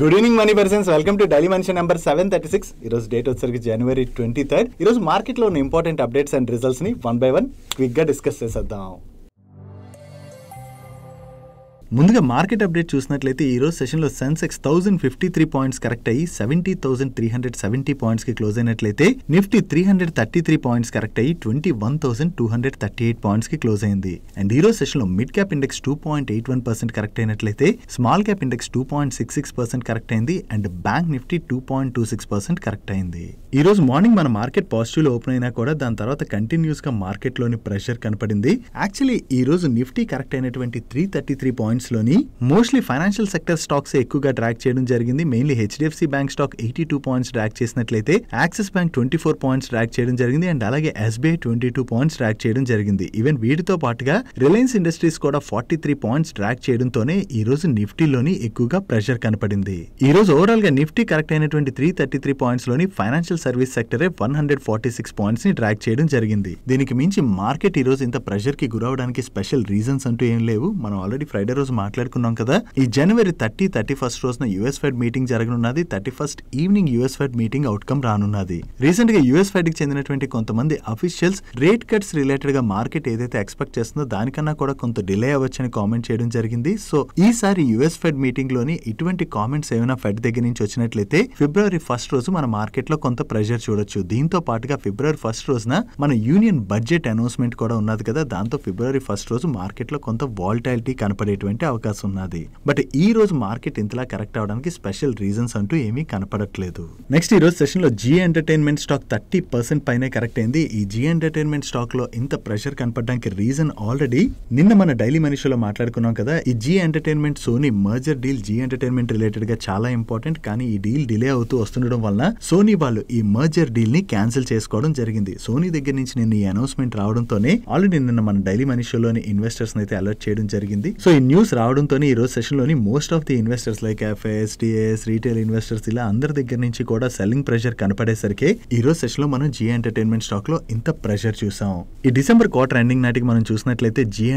good evening money persons welcome to daily మనిషి number seven thirty six ఈ రోజు date వచ్చేసరికి జనవరి ట్వంటీ థర్డ్ ఈ ఈరోజు మార్కెట్లో ఉన్న ఇంపార్టెంట్ అప్డేట్స్ అండ్ రిజల్ట్స్ ని వన్ బై వన్ క్విక్ గా డిస్కస్ చేసేద్దాం ముందుగా మార్కెట్ అప్డేట్ చూసినట్లయితే ఈరోజు సెషన్లో sensex thousand fifty three points correct అయ్యి seventy thousand three hundred seventy points కి క్లోజ్ అయినట్లయితే nifty three hundred thirty three points correct అయ్యి twenty one thousand two hundred thirty eight points కి క్లోజ్ అయింది and ఈరోజు సెషన్లో mid cap index two point eight one percent correct అయినట్లయితే small cap index two point six six percent correct అయింది and bank nifty two point two six percent correct అయింది ఈ రోజు morning మన మార్కెట్ పాజిటివ్ లో open అయినా కూడా దాని తర్వాత కంటిన్యూస్ గా మార్కెట్ లోని ప్రెషర్ కనపడింది యాక్చువల్లీ ఈ రోజు నిఫ్టీ కరెక్ట్ అయినటువంటి త్రీ థర్టీ త్రీ పాయింట్స్ పాయింట్స్లోని మోస్ట్లీ ఫైనాన్షియల్ సెక్టర్ స్టాక్స్ ఎక్కువగా ట్రాక్ చేయడం జరిగింది mainly HDFC bank stock eighty two points track చేసినట్లయితే Axis bank twenty four points track చేయడం జరిగింది అండ్ అలాగే SBI twenty two points track చేయడం జరిగింది ఈవెన్ వీటితో పాటుగా రిలయన్స్ ఇండస్ట్రీస్ కూడా ఫార్టీ త్రీ పాయింట్స్ ట్రాక్ చేయడంతోనే ఈ రోజు నిఫ్టీలోని ఎక్కువగా ప్రెషర్ కనపడింది ఈ రోజు ఓవరాల్ గా నిఫ్టీ కరెక్ట్ అయినటువంటి త్రీ థర్టీ త్రీ పాయింట్స్ లోని ఫైనాన్షియల్ సర్వీస్ సెక్టరే one hundred forty six points ని ట్రాక్ చేయడం జరిగింది దీనికి మించి మార్కెట్ ఈ రోజు ఇంత ప్రెషర్ కి గురవడానికి స్పెషల్ రీజన్స్ అంటూ ఏం లేవు మనం ఆల్రెడీ ఫ్రైడే రోజు రోజు మాట్లాడుకున్నాం కదా ఈ జనవరి థర్టీ థర్టీ ఫస్ట్ రోజున యుఎస్ ఫెడ్ మీటింగ్ జరగనున్నది thirty first evening US fed meeting outcome రానున్నది రీసెంట్ గా యుఎస్ ఫెడ్ కి చెందినటువంటి కొంతమంది అఫీషియల్స్ రేట్ కట్స్ రిలేటెడ్ గా మార్కెట్ ఏదైతే ఎక్స్పెక్ట్ చేస్తుందో దానికన్నా కూడా కొంత డిలే అవ్వచ్చని కామెంట్ చేయడం జరిగింది సో ఈసారి యుఎస్ ఫెడ్ మీటింగ్ లోని ఇటువంటి కామెంట్స్ ఏమైనా ఫెడ్ దగ్గర నుంచి వచ్చినట్లయితే ఫిబ్రవరి ఫస్ట్ రోజు మన మార్కెట్ లో కొంత ప్రెషర్ చూడొచ్చు దీంతో పాటుగా ఫిబ్రవరి ఫస్ట్ రోజున మన యూనియన్ బడ్జెట్ అనౌన్స్మెంట్ కూడా ఉన్నది కదా దాంతో ఫిబ్రవరి ఫస్ట్ రోజు మార్కెట్ లో కొంత వాల్టాలిటీ కనపడేటువంటి ఉంటే అవకాశం ఉన్నది బట్ ఈ రోజు మార్కెట్ ఇంతలా కరెక్ట్ అవడానికి స్పెషల్ రీజన్స్ అంటూ ఏమీ కనపడట్లేదు నెక్స్ట్ ఈ రోజు సెషన్ లో Zee entertainment stock thirty percent పైనే కరెక్ట్ అయింది ఈ జీ ఎంటర్టైన్మెంట్ స్టాక్ లో ఇంత ప్రెషర్ కనపడడానికి రీజన్ ఆల్రెడీ నిన్న మన డైలీ మనిషిలో మాట్లాడుకున్నాం కదా ఈ Zee entertainment Sony merger deal Zee entertainment related గా చాలా ఇంపార్టెంట్ కానీ ఈ డీల్ డిలే అవుతూ వస్తుండడం వలన సోనీ వాళ్ళు ఈ మర్జర్ డీల్ ని క్యాన్సిల్ చేసుకోవడం జరిగింది సోనీ దగ్గర నుంచి నేను ఈ అనౌన్స్మెంట్ రావడంతోనే ఆల్రెడీ నిన్న మన డైలీ మనీ షోలోని ఇన్వెస్టర్స్ అయితే అలర్ట్ చేయడం జరిగింది సో ఈ న్యూస్ ఈ రావడంతో ఈరోజు సెషన్లోని most of the investors like FIs DS retail investors ఇలా అందరి దగ్గర నుంచి కూడా సెల్లింగ్ ప్రెషర్ కనపడేసరికి ఈరోజు సెషన్లో మనం జీ ఎంటర్టైన్మెంట్ స్టాక్ లో ఇంత ప్రెషర్ చూసాం ఈ డిసెంబర్ క్వార్టర్ ఎండింగ్ నాటికి మనం చూసినట్లయితే జీ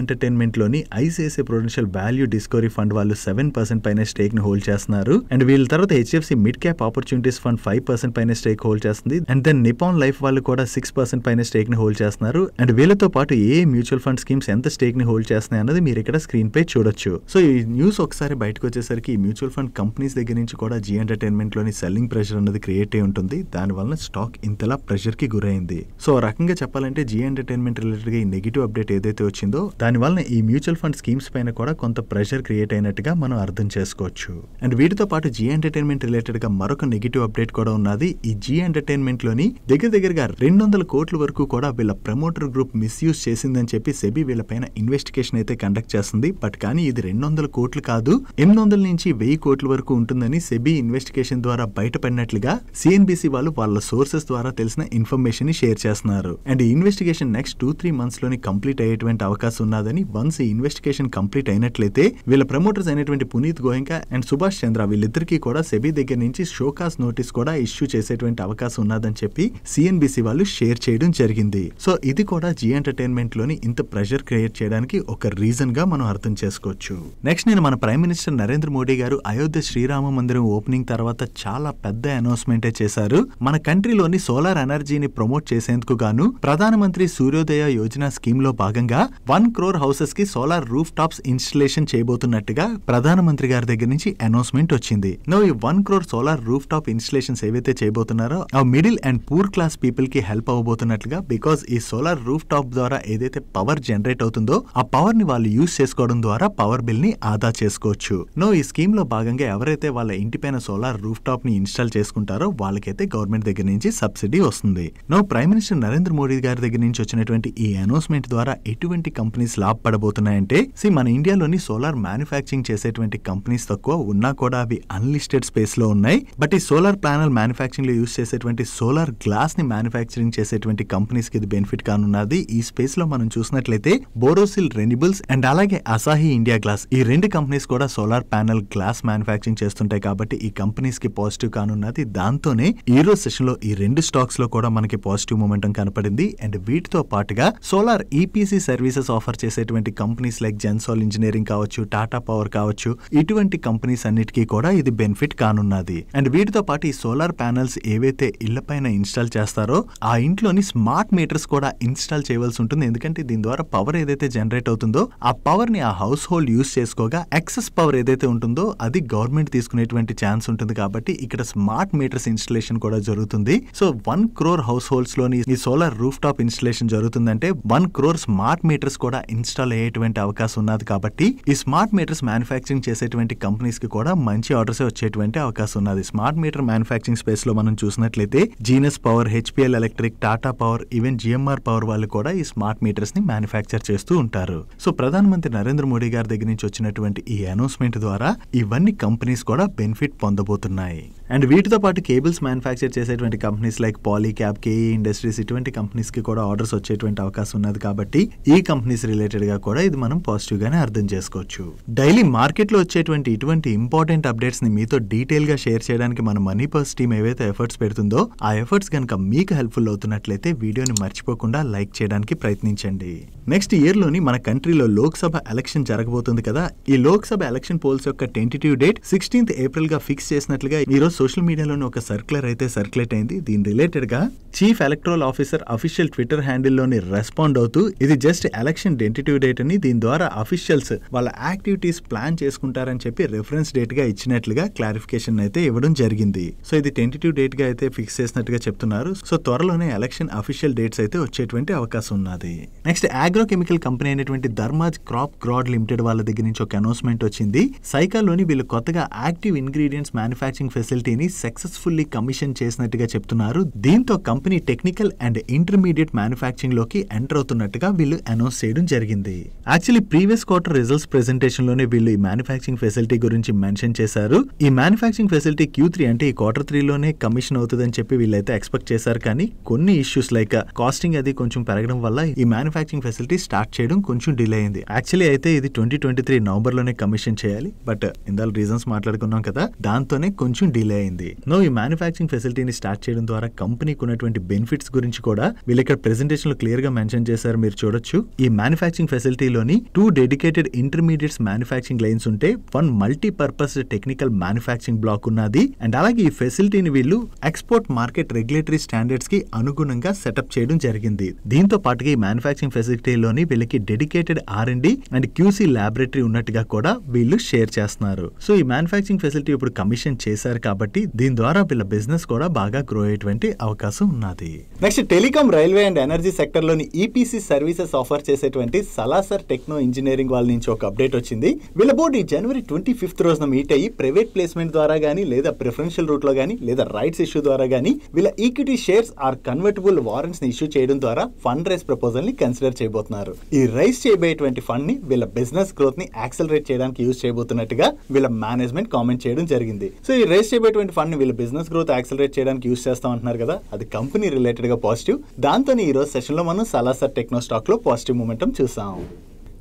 లోని ICICI prudential value discovery fund వాళ్ళు సెవెన్ పర్సెంట్ పైన స్టేక్ ని హోల్డ్ చేస్తున్నారు అండ్ వీళ్ళ తర్వాత HFC mid cap opportunities fund five percent పైన స్టేక్ హోల్డ్ చేస్తుంది అండ్ దెన్ నిపాన్ లైఫ్ వాళ్ళు కూడా సిక్స్ పర్సెంట్ పైన స్టేక్ ని హోల్డ్ చేస్తున్నారు అండ్ వీళ్ళతో పాటు ఏ మ్యూచువల్ ఫండ్ స్కీమ్స్ ఎంత స్టేక్ ని హోల్డ్ చేస్తున్నాయి అన్నది మీరు ఇక్కడ స్క్రీన్ పై చూడొచ్చు చూడొచ్చు సో ఈ న్యూస్ ఒకసారి బయటకు వచ్చేసరికి మ్యూచువల్ ఫండ్ కంపెనీస్ దగ్గర నుంచి కూడా జీ ఎంటర్టైన్మెంట్ లోని సెల్లింగ్ ప్రెషర్ అనేది క్రియేట్ అయి ఉంటుంది వలన స్టాక్ ఇంతలా ప్రెషర్ కి గురైంది సో రకంగా చెప్పాలంటే జీ ఎంటర్టైన్మెంట్ రిలేటెడ్గా ఈ నెగిటివ్ అప్డేట్ ఏదైతే వచ్చిందో దాని వలన ఈ మ్యూచువల్ ఫండ్ స్కీమ్స్ పైన కూడా కొంత ప్రెషర్ క్రియేట్ అయినట్టుగా మనం అర్థం చేసుకోవచ్చు అండ్ వీటితో పాటు జీ ఎంటర్టైన్మెంట్ రిలేటెడ్ గా మరొక నెగిటివ్ అప్డేట్ కూడా ఉన్నది ఈ జీ ఎంటర్టైన్మెంట్ లోని దగ్గర దగ్గరగా రెండు వందల కోట్ల వరకు కూడా వీళ్ళ ప్రమోటర్ గ్రూప్ మిస్యూజ్ చేసిందని చెప్పి సెబీ వీళ్ళపైన ఇన్వెస్టిగేషన్ అయితే కండక్ట్ చేస్తుంది బట్ కానీ ఇది రెండు వందల కోట్లు కాదు ఎనిమిది వందల నుంచి వెయ్యి కోట్ల వరకు ఉంటుందని సెబీ ఇన్వెస్టిగేషన్ ద్వారా బయటపడినట్లుగా సిఎన్బిసి వాళ్ళు వాళ్ళ సోర్సెస్ ద్వారా తెలిసిన ఇన్ఫర్మేషన్ ని షేర్ చేస్తున్నారు అండ్ ఈ investigation next two three months లోని కంప్లీట్ అయ్యేటువంటి అవకాశం ఉన్నదని వన్స్ ఈ ఇన్వెస్టిగేషన్ కంప్లీట్ అయినట్లయితే వీళ్ళ ప్రమోటర్స్ అయినటువంటి పునీత్ గోయంక అండ్ సుభాష్ చంద్ర వీళ్ళిద్దరికీ కూడా సెబీ దగ్గర నుంచి షోకాస్ నోటీస్ కూడా ఇష్యూ చేసేటువంటి అవకాశం ఉన్నదని చెప్పి సిఎన్బిసి వాళ్ళు షేర్ చేయడం జరిగింది సో ఇది కూడా జీ ఎంటర్టైన్మెంట్ లోని ఇంత ప్రెషర్ క్రియేట్ చేయడానికి ఒక రీజన్ గా మనం అర్థం చేసుకోవచ్చు చేసుకోవచ్చు నెక్స్ట్ నేను మన ప్రైమ్ మినిస్టర్ నరేంద్ర మోడీ గారు అయోధ్య శ్రీరామ మందిరం ఓపెనింగ్ తర్వాత చాలా పెద్ద అనౌన్స్మెంటే చేశారు మన కంట్రీలోని సోలార్ ఎనర్జీని ప్రమోట్ చేసేందుకు గాను ప్రధానమంత్రి సూర్యోదయ యోజన స్కీమ్ లో భాగంగా వన్ క్రోర్ హౌసెస్ కి సోలార్ రూఫ్ టాప్స్ ఇన్స్టలేషన్ చేయబోతున్నట్టుగా ప్రధానమంత్రి గారి దగ్గర నుంచి అనౌన్స్మెంట్ వచ్చింది నో ఈ one crore solar roof top installations ఏవైతే చేయబోతున్నారో ఆ middle and poor class people కి హెల్ప్ అవ్వబోతున్నట్లుగా బికాస్ ఈ సోలార్ రూఫ్ టాప్ ద్వారా ఏదైతే పవర్ జనరేట్ అవుతుందో ఆ పవర్ ని వాళ్ళు యూజ్ చేసుకోవడం ద్వారా పవర్ బిల్ని ఆదా చేసుకోవచ్చు నో ఈ స్కీమ్లో భాగంగా ఎవరైతే వాళ్ళ ఇంటిపైన సోలార్ రూఫ్ టాప్ ని ఇన్స్టాల్ చేసుకుంటారో వాళ్ళకైతే గవర్నమెంట్ దగ్గర నుంచి సబ్సిడీ వస్తుంది no prime minister Narendra Modi గారి దగ్గర నుంచి వచ్చినటువంటి ఈ అనౌన్స్మెంట్ ద్వారా ఎటువంటి కంపెనీస్ పడబోతున్నాయంటే సి మన ఇండియాలోని సోలార్ మ్యానుఫ్యాక్చరింగ్ చేసేటువంటి కంపెనీస్ తక్కువ ఉన్నా కూడా అవి అన్లిస్టెడ్ స్పేస్ లో ఉన్నాయి బట్ ఈ సోలార్ ప్యానల్ మ్యానుఫ్యాక్చరింగ్ లో యూస్ చేసేటువంటి సోలార్ గ్లాస్ ని మ్యానుఫ్యాక్చరింగ్ చేసేటువంటి కంపెనీస్ కి ఇది బెనిఫిట్ కానున్నది ఈ స్పేస్ లో మనం చూసినట్లయితే బోరోసిల్ రెన్యూబుల్స్ అండ్ అలాగే అసాహి ఇండియా ఇండియా గ్లాస్ ఈ రెండు కంపెనీస్ కూడా సోలార్ ప్యానల్ గ్లాస్ మ్యానుఫ్యాక్చరింగ్ చేస్తుంటాయి కాబట్టి ఈ కంపెనీస్ కి పాజిటివ్ కానున్నది దాంతోనే ఈ రోజు సెషన్ లో ఈ రెండు స్టాక్స్ లో కూడా మనకి పాజిటివ్ మూమెంటం కనపడింది అండ్ వీటితో పాటుగా సోలార్ ఈపీసీ సర్వీసెస్ ఆఫర్ చేసేటువంటి కంపెనీస్ లైక్ జెన్సాల్ ఇంజనీరింగ్ కావచ్చు టాటా పవర్ కావచ్చు ఇటువంటి కంపెనీస్ అన్నిటికీ కూడా ఇది బెనిఫిట్ కానున్నది అండ్ వీటితో పాటు ఈ సోలార్ ప్యానల్స్ ఏవైతే పైన ఇన్స్టాల్ చేస్తారో ఆ ఇంట్లోని స్మార్ట్ మీటర్స్ కూడా ఇన్స్టాల్ చేయవలసి ఉంటుంది ఎందుకంటే దీని ద్వారా పవర్ ఏదైతే జనరేట్ అవుతుందో ఆ పవర్ ని ఆ హౌస్ హోల్డ్ వాళ్ళు యూజ్ చేసుకోగా ఎక్సెస్ పవర్ ఏదైతే ఉంటుందో అది గవర్నమెంట్ తీసుకునేటువంటి ఛాన్స్ ఉంటుంది కాబట్టి ఇక్కడ స్మార్ట్ మీటర్స్ ఇన్స్టలేషన్ కూడా జరుగుతుంది so one crore households లోని ఈ సోలార్ రూఫ్ టాప్ ఇన్స్టలేషన్ జరుగుతుందంటే వన్ క్రోర్ స్మార్ట్ మీటర్స్ కూడా ఇన్స్టాల్ అయ్యేటువంటి అవకాశం ఉన్నది కాబట్టి ఈ స్మార్ట్ మీటర్స్ మ్యానుఫ్యాక్చరింగ్ చేసేటువంటి కంపెనీస్ కి కూడా మంచి ఆర్డర్స్ వచ్చేటువంటి అవకాశం ఉన్నది స్మార్ట్ మీటర్ మ్యానుఫ్యాక్చరింగ్ స్పేస్ లో మనం చూసినట్లయితే Genus power HPL electric Tata power even GMR power వాళ్ళు కూడా ఈ స్మార్ట్ మీటర్స్ ని మ్యానుఫ్యాక్చర్ చేస్తూ ఉంటారు సో ప్రధానమంత్రి నరేంద్ర మోడీ గారి దగ్గర నుంచి వచ్చినటువంటి ఈ అనౌన్స్మెంట్ ద్వారా ఇవన్నీ కంపెనీస్ కూడా బెనిఫిట్ పొందబోతున్నాయి అండ్ వీటితో పాటు కేబుల్స్ మ్యానుఫ్యాక్చర్ చేసేటువంటి companies like Polycab KE industries ఇటువంటి కంపెనీస్ కి కూడా ఆర్డర్స్ వచ్చేటువంటి అవకాశం ఉన్నది కాబట్టి ఈ కంపెనీస్ రిలేటెడ్ గా కూడా ఇది మనం పాజిటివ్ గానే అర్థం చేసుకోవచ్చు డైలీ మార్కెట్ లో వచ్చేటువంటి ఇటువంటి ఇంపార్టెంట్ అప్డేట్స్ ని మీతో డీటెయిల్ గా షేర్ చేయడానికి మన మనీ పర్స్ టీమ్ ఏవైతే ఎఫర్ట్స్ పెడుతుందో ఆ ఎఫర్ట్స్ కనుక మీకు హెల్ప్ఫుల్ అవుతున్నట్లయితే వీడియోని మర్చిపోకుండా లైక్ చేయడానికి ప్రయత్నించండి నెక్స్ట్ ఇయర్ లోని మన కంట్రీలో లోక్సభ ఎలక్షన్ జరగబోతుంది అవుతుంది కదా ఈ లోక్సభ ఎలక్షన్ పోల్స్ యొక్క టెంటేటివ్ డేట్ సిక్స్టీన్త్ ఏప్రిల్ గా ఫిక్స్ చేసినట్లుగా ఈ రోజు సోషల్ మీడియాలోని ఒక సర్క్యులర్ అయితే సర్క్యులేట్ అయింది దీని రిలేటెడ్ గా chief electoral officer official Twitter లోని రెస్పాండ్ అవుతూ ఇది జస్ట్ ఎలక్షన్ టెంటేటివ్ డేట్ అని దీని ద్వారా అఫీషియల్స్ వాళ్ళ యాక్టివిటీస్ ప్లాన్ చేసుకుంటారని చెప్పి రిఫరెన్స్ డేట్ గా ఇచ్చినట్లుగా క్లారిఫికేషన్ అయితే ఇవ్వడం జరిగింది సో ఇది టెంటేటివ్ డేట్ గా అయితే ఫిక్స్ చేసినట్టుగా చెప్తున్నారు సో త్వరలోనే ఎలక్షన్ అఫీషియల్ డేట్స్ అయితే వచ్చేటువంటి అవకాశం ఉన్నది నెక్స్ట్ ఆగ్రో కెమికల్ కంపెనీ అయినటువంటి ధర్మాజ్ క్రాప్ గ్రాడ్ లిమిటెడ్ వాళ్ళ వాళ్ళ దగ్గర నుంచి ఒక అనౌన్స్మెంట్ వచ్చింది సైకాలోని వీళ్ళు కొత్తగా యాక్టివ్ ఇంగ్రీడియంట్స్ మ్యానుఫ్యాక్చరింగ్ ఫెసిలిటీని సక్సెస్ఫుల్లీ కమిషన్ చేసినట్టుగా చెప్తున్నారు దీంతో company technical and intermediate manufacturing లోకి ఎంటర్ అవుతున్నట్టుగా వీళ్ళు అనౌన్స్ చేయడం జరిగింది actually previous quarter results presentation లోనే వీళ్ళు ఈ మ్యానుఫ్యాక్చరింగ్ ఫెసిలిటీ గురించి మెన్షన్ చేశారు ఈ మ్యానుఫ్యాక్చరింగ్ ఫెసిలిటీ క్యూ త్రీ అంటే ఈ క్వార్టర్ త్రీలోనే కమిషన్ అవుతుందని చెప్పి వీళ్ళైతే ఎక్స్పెక్ట్ చేశారు కానీ కొన్ని ఇష్యూస్ లైక్ కాస్టింగ్ అది కొంచెం పెరగడం వల్ల ఈ మ్యానుఫ్యాక్చరింగ్ ఫెసిలిటీ స్టార్ట్ చేయడం కొంచెం డిలే అయింది యాక్చువల్లీ అయితే ఇది ట్వంటీ ట్వంటీ ట్వంటీ త్రీ లోనే కమిషన్ చేయాలి బట్ ఇందాల రీజన్స్ మాట్లాడుకున్నాం కదా దాంతోనే కొంచెం డిలే అయింది నో ఈ మ్యానుఫ్యాక్చరింగ్ ఫెసిలిటీని స్టార్ట్ చేయడం ద్వారా కంపెనీకి ఉన్నటువంటి బెనిఫిట్స్ గురించి కూడా వీళ్ళు ఇక్కడ ప్రెసెంటేషన్ లో క్లియర్ గా మెన్షన్ చేశారు మీరు చూడొచ్చు ఈ మ్యానుఫ్యాక్చరింగ్ ఫెసిలిటీలోని two dedicated intermediates manufacturing lines ఉంటే one multipurpose technical manufacturing block ఉన్నది అండ్ అలాగే ఈ ఫెసిలిటీని వీళ్ళు ఎక్స్పోర్ట్ మార్కెట్ రెగ్యులేటరీ స్టాండర్డ్స్ కి అనుగుణంగా సెటప్ చేయడం జరిగింది దీంతో పాటుగా ఈ మ్యానుఫ్యాక్చరింగ్ ఫెసిలిటీలోని వీళ్ళకి dedicated R and QC lab laboratory ఉన్నట్టుగా కూడా వీళ్ళు షేర్ చేస్తున్నారు సో ఈ మ్యానుఫ్యాక్చరింగ్ ఫెసిలిటీ ఇప్పుడు కమిషన్ చేశారు కాబట్టి దీని ద్వారా వీళ్ళ బిజినెస్ కూడా బాగా గ్రో అయ్యేటువంటి అవకాశం ఉన్నది next telecom railway and energy లోని ఈపీసీ సర్వీసెస్ ఆఫర్ చేసేటువంటి సలాసర్ టెక్నో ఇంజనీరింగ్ వాళ్ళ నుంచి ఒక అప్డేట్ వచ్చింది వీళ్ళ బోర్డు ఈ జనవరి ట్వంటీ ఫిఫ్త్ రోజున మీట్ అయ్యి ప్రైవేట్ ప్లేస్మెంట్ ద్వారా కానీ లేదా ప్రిఫరెన్షియల్ రూట్లో కానీ లేదా రైట్స్ ఇష్యూ ద్వారా కానీ వీళ్ళ equity shares or convertible warrants ని ఇష్యూ చేయడం ద్వారా ఫండ్ రైస్ ప్రపోజల్ ని కన్సిడర్ చేయబోతున్నారు ఈ రైస్ చేయబోయేటువంటి ఫండ్ ని వీళ్ళ బిజినెస్ ని యాక్సలరేట్ చేయడానికి యూజ్ చేయబోతున్నట్టుగా వీళ్ళ మేనేజ్మెంట్ కామెంట్ చేయడం జరిగింది సో ఈ రేస్ చేయబోయేటువంటి ఫండ్ వీళ్ళ బిజినెస్ గ్రోత్ యాక్సలరేట్ చేయడానికి యూజ్ చేస్తాం అంటున్నారు కదా అది కంపెనీ రిలేటెడ్గా పాజిటివ్ దాంతో ఈ రోజు సెషన్లో మనం సలాసర్ టెక్నో లో పాజిటివ్ మూమెంటం చూసాం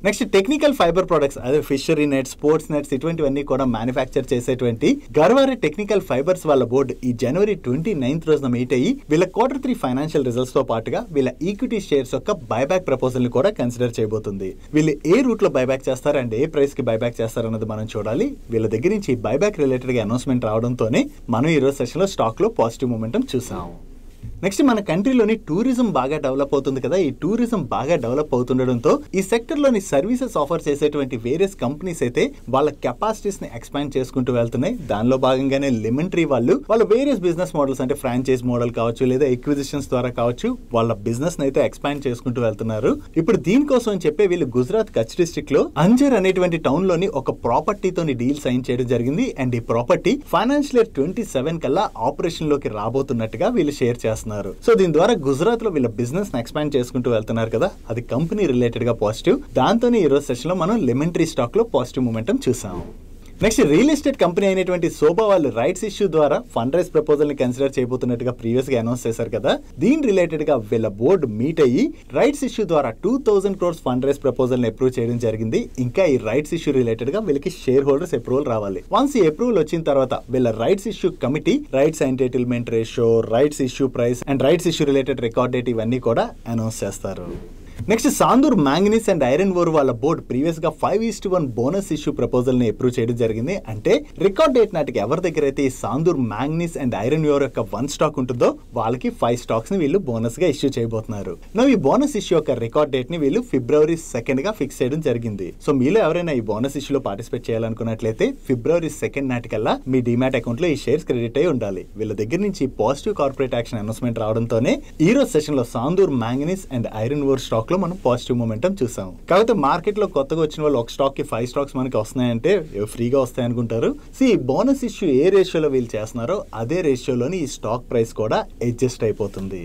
నెక్స్ట్ టెక్నికల్ ఫైబర్ ప్రొడక్ట్స్ అదే ఫిషరీ నెట్ స్పోర్ట్స్ నెట్స్ ఇటువంటివన్నీ కూడా మ్యానుఫ్యాక్చర్ చేసేటువంటి గర్వారి టెక్నికల్ ఫైబర్స్ వాళ్ళ బోర్డు ఈ జనవరి ట్వంటీ నైన్త్ రోజున మీట్ అయ్యి వీళ్ళ క్వార్టర్ త్రీ ఫైనాన్షియల్ రిజల్ట్స్ తో పాటుగా వీళ్ళ ఈక్విటీ షేర్స్ యొక్క బైబ్యాక్ ప్రపోజల్ ని కూడా కన్సిడర్ చేయబోతుంది వీళ్ళు ఏ రూట్ లో బైబ్యాక్ చేస్తారు అండ్ ఏ ప్రైస్ కి బైబ్యాక్ చేస్తారు అన్నది మనం చూడాలి వీళ్ళ దగ్గర నుంచి బైబ్యాక్ రిలేటెడ్ గా అనౌన్స్మెంట్ రావడంతోనే మనం ఈ రోజు సెషన్ లో స్టాక్ లో పాజిటివ్ మూమెంటం చూసాం నెక్స్ట్ మన కంట్రీలోని టూరిజం బాగా డెవలప్ అవుతుంది కదా ఈ టూరిజం బాగా డెవలప్ అవుతుండడంతో ఈ సెక్టర్లోని సర్వీసెస్ ఆఫర్ చేసేటువంటి వేరియస్ కంపెనీస్ అయితే వాళ్ళ కెపాసిటీస్ ని ఎక్స్పాండ్ చేసుకుంటూ వెళ్తున్నాయి దానిలో భాగంగానే లిమిటరీ వాళ్ళు వాళ్ళ వేరియస్ బిజినెస్ మోడల్స్ అంటే ఫ్రాంచైజ్ మోడల్ కావచ్చు లేదా ఎక్విజిషన్స్ ద్వారా కావచ్చు వాళ్ళ బిజినెస్ అయితే ఎక్స్పాండ్ చేసుకుంటూ వెళ్తున్నారు ఇప్పుడు దీనికోసం అని చెప్పి వీళ్ళు గుజరాత్ కచ్ డిస్టిక్ లో అంజర్ అనేటువంటి టౌన్ లోని ఒక ప్రాపర్టీతో డీల్ సైన్ చేయడం జరిగింది అండ్ ఈ property financial year twenty seven కల్లా ఆపరేషన్ లోకి రాబోతున్నట్టుగా వీళ్ళు షేర్ చేస్తున్నారు చేస్తున్నారు సో దీని ద్వారా గుజరాత్ లో వీళ్ళ బిజినెస్ ఎక్స్పాండ్ చేసుకుంటూ వెళ్తున్నారు కదా అది కంపెనీ రిలేటెడ్ గా పాజిటివ్ దాంతోనే ఈ రోజు సెషన్ లో మనం లెమన్ స్టాక్ లో పాజిటివ్ మూమెంటం చూసాం నెక్స్ట్ రియల్ ఎస్టేట్ కంపెనీ అయినటువంటి శోభా వాళ్ళు రైట్స్ ఇష్యూ ద్వారా ఫండ్ రైస్ ప్రపోజల్ ని కన్సిడర్ చేయబోతున్నట్టుగా ప్రీవియస్ గా అనౌన్స్ చేశారు కదా దీని రిలేటెడ్ గా వీళ్ళ బోర్డు మీట్ అయ్యి రైట్స్ ఇష్యూ ద్వారా two thousand crores fund raise proposal ని అప్రూవ్ చేయడం జరిగింది ఇంకా ఈ రైట్స్ ఇష్యూ రిలేటెడ్ గా వీళ్ళకి షేర్ హోల్డర్స్ అప్రూవల్ రావాలి వన్స్ ఈ అప్రూవల్ వచ్చిన తర్వాత వీళ్ళ rights issue committee rights entitlement ratio rights issue price and rights issue related record date ఇవన్నీ కూడా అనౌన్స్ చేస్తారు next Sandur manganese and iron ore వాళ్ళ బోర్డ్ ప్రీవియస్ గా five is to one bonus issue proposal ని అప్రూవ్ చేయడం జరిగింది అంటే రికార్డ్ డేట్ నాటికి ఎవరి దగ్గర అయితే ఈ Sandur manganese and iron ore యొక్క వన్ స్టాక్ ఉంటుందో వాళ్ళకి ఫైవ్ స్టాక్స్ ని వీళ్ళు బోనస్ గా ఇష్యూ చేయబోతున్నారు నువ్వు ఈ బోనస్ ఇష్యూ యొక్క రికార్డ్ డేట్ ని వీళ్ళు ఫిబ్రవరి సెకండ్ గా ఫిక్స్ చేయడం జరిగింది సో మీలో ఎవరైనా ఈ బోనస్ ఇష్యూలో పార్టిసిపేట్ చేయాలనుకున్నట్లయితే ఫిబ్రవరి సెకండ్ నాటికల్లా మీ డిమాట్ అకౌంట్ లో ఈ షేర్స్ క్రెడిట్ అయి ఉండాలి వీళ్ళ దగ్గర నుంచి పాజిటివ్ కార్పొరేట్ యాక్షన్ అనౌన్స్మెంట్ రావడంతోనే ఈ రోజు సెషన్ లో Sandur manganese and iron ore stock లో మనం పాజిటివ్ మొమెంటం చూసాము కాకపోతే మార్కెట్లో కొత్తగా వచ్చిన వాళ్ళు ఒక స్టాక్ కి ఫైవ్ స్టాక్స్ మనకి వస్తున్నాయంటే ఫ్రీగా వస్తాయి అనుకుంటారు సో ఈ బోనస్ ఇష్యూ ఏ రేషియోలో వీళ్ళు చేస్తున్నారో అదే రేషియోలోని ఈ స్టాక్ ప్రైస్ కూడా అడ్జస్ట్ అయిపోతుంది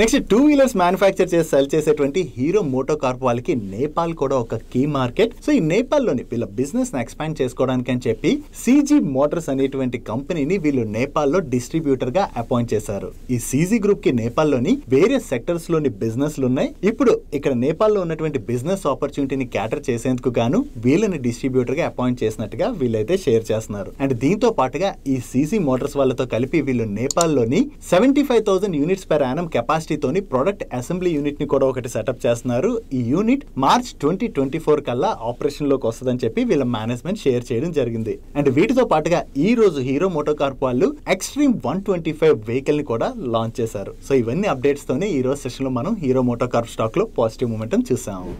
నెక్స్ట్ టూ వీలర్స్ మ్యానుఫ్యాక్చర్ చేసి సెల్ చేసేటువంటి హీరో మోటో కార్ప్ వాళ్ళకి నేపాల్ కూడా ఒక కీ మార్కెట్ సో ఈ నేపాల్లోని వీళ్ళ బిజినెస్ ఎక్స్పాండ్ చేసుకోవడానికి అని చెప్పి సీజీ మోటార్స్ అనేటువంటి కంపెనీని వీళ్ళు నేపాల్లో డిస్ట్రిబ్యూటర్ గా అపాయింట్ చేశారు ఈ సీజీ గ్రూప్ కి నేపాల్లోని వేరే సెక్టర్స్ లోని బిజినెస్లు ఉన్నాయి ఇప్పుడు ఇక్కడ నేపాల్ లో ఉన్నటువంటి బిజినెస్ ఆపర్చునిటీని క్యాటర్ చేసేందుకు గాను వీళ్ళని డిస్ట్రిబ్యూటర్ గా అపాయింట్ చేసినట్టుగా వీళ్ళైతే షేర్ చేస్తున్నారు అండ్ దీంతో పాటుగా ఈ సీజీ మోటార్స్ వాళ్ళతో కలిపి వీళ్ళు నేపాల్లోని seventy five thousand units per annum capacity కెపాసిటీతోని ప్రొడక్ట్ అసెంబ్లీ యూనిట్ ని కూడా ఒకటి సెటప్ చేస్తున్నారు ఈ unit March twenty twenty four కల్లా ఆపరేషన్ లోకి వస్తుందని చెప్పి వీళ్ళ మేనేజ్మెంట్ షేర్ చేయడం జరిగింది అండ్ వీటితో పాటుగా ఈ రోజు హీరో మోటో వాళ్ళు Xtreme one twenty five vehicle ని కూడా లాంచ్ చేశారు సో ఇవన్నీ అప్డేట్స్ తోనే ఈ రోజు సెషన్ లో మనం హీరో మోటో స్టాక్లో స్టాక్ లో పాజిటివ్ మూమెంటం చూసాము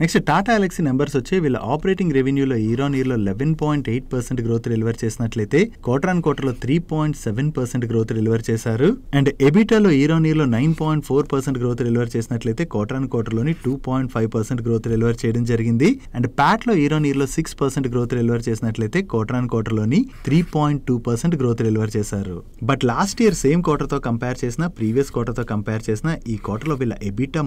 నెక్స్ట్ టాటా ఎలక్సీ నెంబర్స్ వచ్చి వీళ్ళ ఆపరేటింగ్ రెవెన్యూలో ఇయర్ ఆన్ లో eleven point eight percent growth deliver చేసినట్లయితే క్వార్టర్ ఆన్ లో three point seven percent growth deliver చేశారు అండ్ ఎబిటాలో ఇయర్ ఆన్ లో nine point four percent growth deliver చేసినట్లయితే క్వార్టర్ ఆన్ లోని two point five percent growth deliver చేయడం జరిగింది and లో ఇయర్ ఆన్ లో సిక్స్ పర్సెంట్ గ్రోత్ డెలివర్ చేసినట్లయితే క్వార్టర్ ఆన్ లోని three point two percent growth deliver చేశారు బట్ లాస్ట్ ఇయర్ సేమ్ తో కంపేర్ చేసిన ప్రీవియస్ తో కంపేర్ చేసిన ఈ లో వీళ్ళ ఎబిటా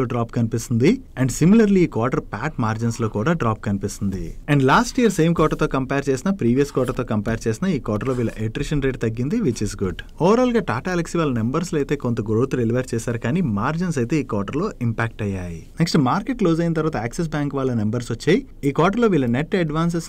లో డ్రాప్ కనిపిస్తుంది అండ్ సిమిలర్లీ ఈ క్వార్టర్ ప్యాట్ మార్జిన్స్ లో కూడా డ్రాప్ కనిపిస్తుంది అండ్ లాస్ట్ ఇయర్ సేమ్ క్వార్టర్తో కంపేర్ చేసిన ప్రీవియస్ క్వార్టర్తో కంపేర్ చేసిన ఈ లో వీళ్ళ ఎట్రిషన్ రేట్ తగ్గింది విచ్ ఇస్ గుడ్ గా టాటా ఎలక్సీ వాళ్ళ నెంబర్స్ అయితే కొంత గ్రోత్ డెలివర్ చేశారు కానీ మార్జిన్స్ అయితే ఈ క్వార్టర్లో ఇంపాక్ట్ అయ్యాయి నెక్స్ట్ మార్కెట్ క్లోజ్ అయిన తర్వాత యాక్సిస్ బ్యాంక్ వాళ్ళ నెంబర్స్ వచ్చాయి ఈ లో వీళ్ళ నెట్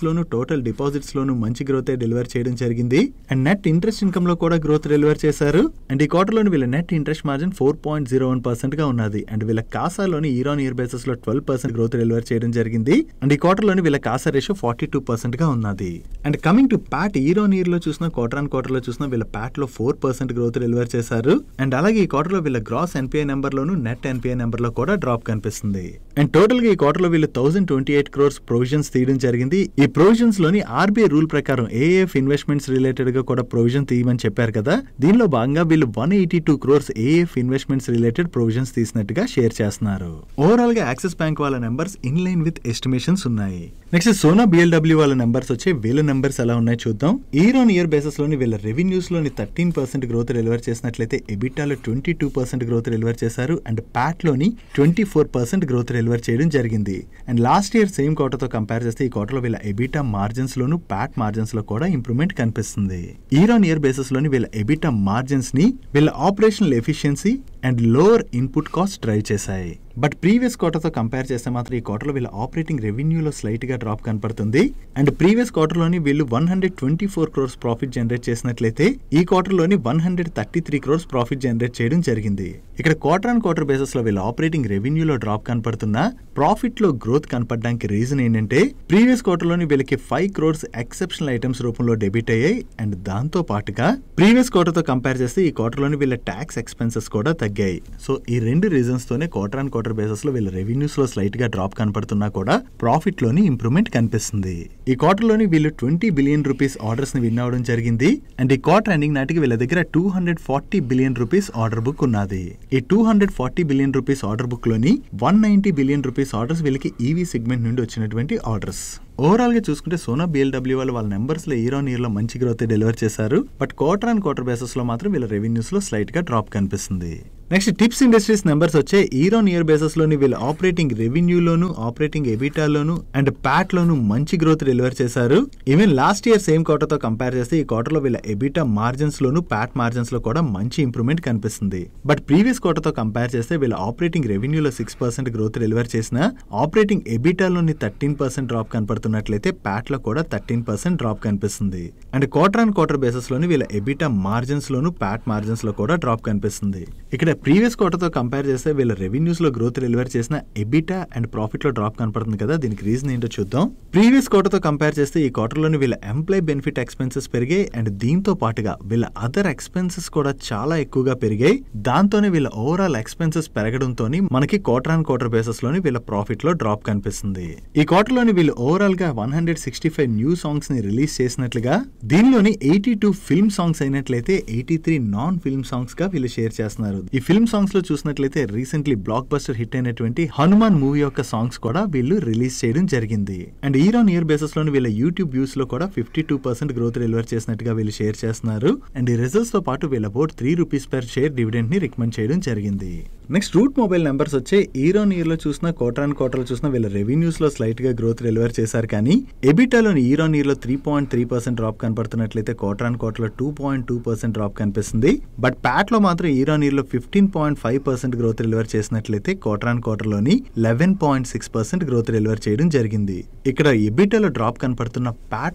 లోను టోటల్ డిపాజిట్స్ లోను మంచి గ్రోతే డెలివర్ చేయడం జరిగింది అండ్ నెట్ ఇంట్రెస్ట్ లో కూడా గ్రోత్ డెలివర్ చేశారు అండ్ ఈ లోని వీళ్ళ net interest margin four point zero one percent గా ఉన్నది అండ్ వీళ్ళ కాసాలోని ఇయర్ ఆన్ ఇయర్ బేసిస్లో ట్వెల్వ్ పర్సెంట్ గ్రోత్ డెలివర్ చేయడం జరిగింది అండ్ ఈ లోని వీళ్ళ కాసా రేషియో ఫార్టీ టూ పర్సెంట్గా ఉన్నది అండ్ కమింగ్ టు ప్యాట్ ఈరో ఇయర్ లో చూసిన క్వార్టర్ అండ్ క్వార్టర్ లో చూసిన వీళ్ళ ప్యాట్ లో ఫోర్ పర్సెంట్ గ్రోత్ డెలివర్ చేశారు అండ్ అలాగే ఈ క్వార్టర్ లో వీళ్ళ గ్రాస్ ఎన్పిఐ నెంబర్ లోను నెట్ ఎన్పిఐ నెంబర్ లో కూడా డ్రాప్ కనిపిస్తుంది అండ్ టోటల్ గా ఈ క్వార్టర్ లో వీళ్ళు thousand twenty eight crores provisions తీయడం జరిగింది ఈ ప్రొవిజన్స్ లోని ఆర్బీఐ రూల్ ప్రకారం ఏఎఫ్ ఇన్వెస్ట్మెంట్స్ రిలేటెడ్ గా కూడా ప్రొవిజన్ తీయమని చెప్పారు కదా దీనిలో భాగంగా వీళ్ళు one eighty two crores AF investments related provisions తీసినట్టుగా షేర్ చేస్తున్నారు ఓవరాల్ గా యాక్సిస్ బ్యాంక్ వాళ్ళ వాళ్ళ numbers in line with estimations ఉన్నాయి నెక్స్ట్ సోనా బిఎల్డబ్ల్యూ వాళ్ళ నెంబర్స్ వచ్చి వీళ్ళ నెంబర్స్ ఎలా ఉన్నాయి చూద్దాం ఇయర్ ఆన్ ఇయర్ బేసిస్ లోని వీళ్ళ రెవెన్యూస్ లోని థర్టీన్ పర్సెంట్ గ్రోత్ డెలివర్ చేసినట్లయితే ఎబిటాలో twenty two percent growth deliver చేశారు అండ్ ప్యాట్ లోని twenty four percent growth deliver చేయడం జరిగింది అండ్ లాస్ట్ ఇయర్ సేమ్ కోటతో కంపేర్ చేస్తే ఈ కోటలో వీళ్ళ ఎబిటా మార్జిన్స్ లోను ప్యాట్ మార్జిన్స్ లో కూడా ఇంప్రూవ్మెంట్ కనిపిస్తుంది ఇయర్ ఆన్ ఇయర్ బేసిస్ లోని వీళ్ళ ఎబిటా మార్జిన్స్ ని వీళ్ళ operational efficiency and lower input cost drive చేశాయి బట్ ప్రీవియస్ క్వార్టర్తో కంపేర్ చేస్తే మాత్రం ఈ క్వార్టర్లో వీళ్ళ ఆపరేటింగ్ రెవెన్యూలో స్లైట్గా డ్రాప్ కనపడుతుంది అండ్ ప్రీవియస్ క్వార్టర్లోని వీళ్ళు one hundred twenty four crores profit generate చేసినట్లయితే ఈ క్వార్టర్లోని one hundred thirty three crores profit generate చేయడం జరిగింది ఇక్కడ క్వార్టర్ అండ్ క్వార్టర్ బేసిస్ లో వీళ్ళ ఆపరేటింగ్ రెవెన్యూలో డ్రాప్ కనపడుతున్నా ప్రాఫిట్ లో గ్రోత్ కనపడడానికి రీజన్ ఏంటంటే ప్రీవియస్ క్వార్టర్ లోని వీళ్ళకి ఫైవ్ క్రోర్స్ ఎక్సెప్షనల్ ఐటమ్స్ రూపంలో డెబిట్ అయ్యాయి అండ్ దాంతో పాటుగా ప్రీవియస్ క్వార్టర్ తో కంపేర్ చేస్తే ఈ క్వార్టర్ లోని వీళ్ళ ట్యాక్స్ ఎక్స్పెన్సెస్ కూడా తగ్గాయి సో ఈ రెండు రీజన్స్ తోనే క్వార్టర్ అండ్ క్వార్టర్ లో వీళ్ళ స్లైట్ స్లైట్గా డ్రాప్ కనపడుతున్నా కూడా ప్రాఫిట్లోని ఇంప్రూవ్మెంట్ కనిపిస్తుంది ఈ క్వార్టర్లోని వీళ్ళు ట్వంటీ బిలియన్ రూపీస్ ఆర్డర్స్ని విన్ అవ్వడం జరిగింది అండ్ ఈ క్వార్టర్ ఎండింగ్ నాటికి వీళ్ళ దగ్గర two hundred forty billion rupees order book ఉన్నది ఈ two hundred forty billion rupees order book లోని one ninety billion rupees orders వీళ్ళకి ఈవీ e సెగ్మెంట్ నుండి వచ్చినటువంటి ఆర్డర్స్ ఓవరాల్గా చూసుకుంటే సోనా బిఎల్డబ్ల్యూ వాళ్ళు వాళ్ళ నెంబర్స్లో ఈరో ఇయర్లో మంచి గ్రోత్ డెలివర్ చేశారు బట్ క్వార్టర్ అండ్ క్వార్టర్ బేసెస్లో మాత్రం వీళ్ళ రెవెన్యూస్లో స్లైట్గా డ్రాప్ కనిపిస్తుంది నెక్స్ట్ టిప్స్ ఇండస్ట్రీస్ నెంబర్స్ వచ్చే ఆన్ ఇయర్ బేసెస్లోని వీళ్ళ ఆపరేటింగ్ రెవెన్యూలోను ఆపరేటింగ్ ఎబిటాలోను అండ్ ప్యాట్లోను మంచి గ్రోత్ డెలివర్ చేశారు ఈవెన్ లాస్ట్ ఇయర్ సేమ్ క్వార్టర్తో కంపేర్ చేస్తే ఈ క్వార్టర్లో వీళ్ళ ఎబిటా మార్జిన్స్లోను ప్యాట్ మార్జిన్స్లో కూడా మంచి ఇంప్రూవ్మెంట్ కనిపిస్తుంది బట్ ప్రీవియస్ క్వార్టర్తో కంపేర్ చేస్తే వీళ్ళ ఆపరేటింగ్ రెవెన్యూలో సిక్స్ పర్సెంట్ గ్రోత్ డెలివర్ చేసిన ఆపరేటింగ్ ఎబిటాలోని థర్టీన్ పర్సెంట్ డ్రాప్ కనపడుతుంది ప్యాట్ ప్యాట్లో కూడా థర్టీన్ పర్సెంట్ డ్రాప్ కనిపిస్తుంది అండ్ క్వార్టర్ అండ్ క్వార్టర్ బేసిస్లోని వీళ్ళ ఎబిటా మార్జిన్స్లోను ప్యాట్ మార్జిన్స్లో కూడా డ్రాప్ కనిపిస్తుంది ఇక్కడ ప్రీవియస్ క్వార్టర్తో కంపేర్ చేస్తే వీళ్ళ రెవెన్యూస్లో గ్రోత్ డెలివర్ చేసిన ఎబిటా అండ్ ప్రాఫిట్లో డ్రాప్ కనపడుతుంది కదా దీనికి రీజన్ ఏంటో చూద్దాం ప్రీవియస్ క్వార్టర్తో కంపేర్ చేస్తే ఈ క్వార్టర్లోని వీళ్ళ ఎంప్లాయ్ బెనిఫిట్ ఎక్స్పెన్సెస్ పెరిగాయి అండ్ దీంతో పాటుగా వీళ్ళ అదర్ ఎక్స్పెన్సెస్ కూడా చాలా ఎక్కువగా పెరిగాయి దాంతోనే వీళ్ళ ఓవరాల్ ఎక్స్పెన్సెస్ పెరగడంతో మనకి క్వార్టర్ అండ్ క్వార్టర్ బేసిస్లోని వీళ్ళ ప్రాఫిట్లో డ్రాప్ కనిపిస్తుంది ఈ క్వార్టర్లోని వీళ్ళు ఓవరాల్ టోటల్గా one hundred sixty five new సాంగ్స్ని రిలీజ్ చేసినట్లుగా దీనిలోని ఎయిటీ టూ ఫిల్మ్ సాంగ్స్ అయినట్లయితే ఎయిటీ త్రీ నాన్ ఫిల్మ్ సాంగ్స్గా వీళ్ళు షేర్ చేస్తున్నారు ఈ ఫిల్మ్ సాంగ్స్లో చూసినట్లయితే రీసెంట్లీ బ్లాక్ బస్టర్ హిట్ అయినటువంటి హనుమాన్ మూవీ యొక్క సాంగ్స్ కూడా వీళ్ళు రిలీజ్ చేయడం జరిగింది అండ్ ఇయర్ ఆన్ ఇయర్ బేసిస్లోని వీళ్ళ యూట్యూబ్ వ్యూస్లో కూడా fifty two percent growth deliver చేసినట్టుగా వీళ్ళు షేర్ చేస్తున్నారు అండ్ ఈ రిజల్ట్స్తో పాటు వీళ్ళ board three rupees per share డివిడెండ్ని రికమెండ్ చేయడం జరిగింది నెక్స్ట్ రూట్ మొబైల్ నెంబర్స్ వచ్చే ఇయర్ ఆన్ ఇయర్లో చూసిన కోటాన్ అండ్ చూసిన వీళ్ళ రెవెన్యూస్లో స్లైట్గా గ్రోత్ డెలివర్ చేశారు చేశారు కానీ ఎబిటాలోని రాన్ ఇయర్ లో three point three percent drop కనపడుతున్నట్లయితే క్వార్టర్ ఆన్ లో two point two percent drop కనిపిస్తుంది బట్ ప్యాట్ లో మాత్రం రాన్ ఇయర్ లో fifteen point five percent growth deliver చేసినట్లయితే క్వార్టర్ ఆన్ లోని eleven point six percent growth deliver చేయడం జరిగింది ఇక్కడ ఎబిటాలో డ్రాప్ కనపడుతున్న